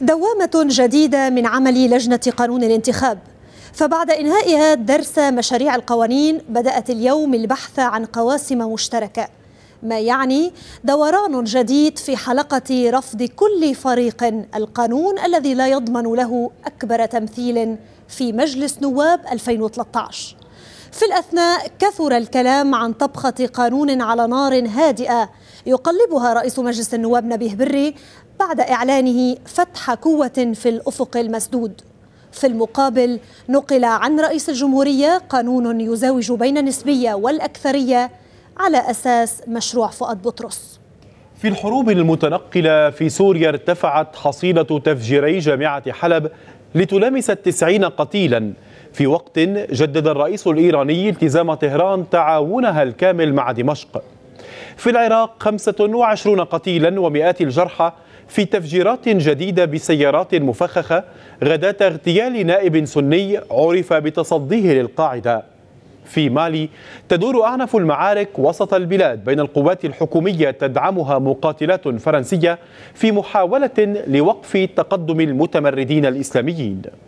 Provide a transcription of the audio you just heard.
دوامة جديدة من عمل لجنة قانون الانتخاب فبعد إنهائها درس مشاريع القوانين بدأت اليوم البحث عن قواسم مشتركة ما يعني دوران جديد في حلقة رفض كل فريق القانون الذي لا يضمن له أكبر تمثيل في مجلس نواب 2013 في الأثناء كثر الكلام عن طبخة قانون على نار هادئة يقلبها رئيس مجلس النواب نبيه بري بعد إعلانه فتح قوة في الأفق المسدود في المقابل نقل عن رئيس الجمهورية قانون يزاوج بين النسبية والأكثرية على أساس مشروع فؤاد بطرس في الحروب المتنقلة في سوريا ارتفعت حصيلة تفجيري جامعة حلب لتلامس التسعين قتيلا في وقت جدد الرئيس الإيراني التزام طهران تعاونها الكامل مع دمشق في العراق 25 قتيلا ومئات الجرحى في تفجيرات جديدة بسيارات مفخخة غداة اغتيال نائب سني عرف بتصديه للقاعدة في مالي تدور أعنف المعارك وسط البلاد بين القوات الحكومية تدعمها مقاتلات فرنسية في محاولة لوقف تقدم المتمردين الإسلاميين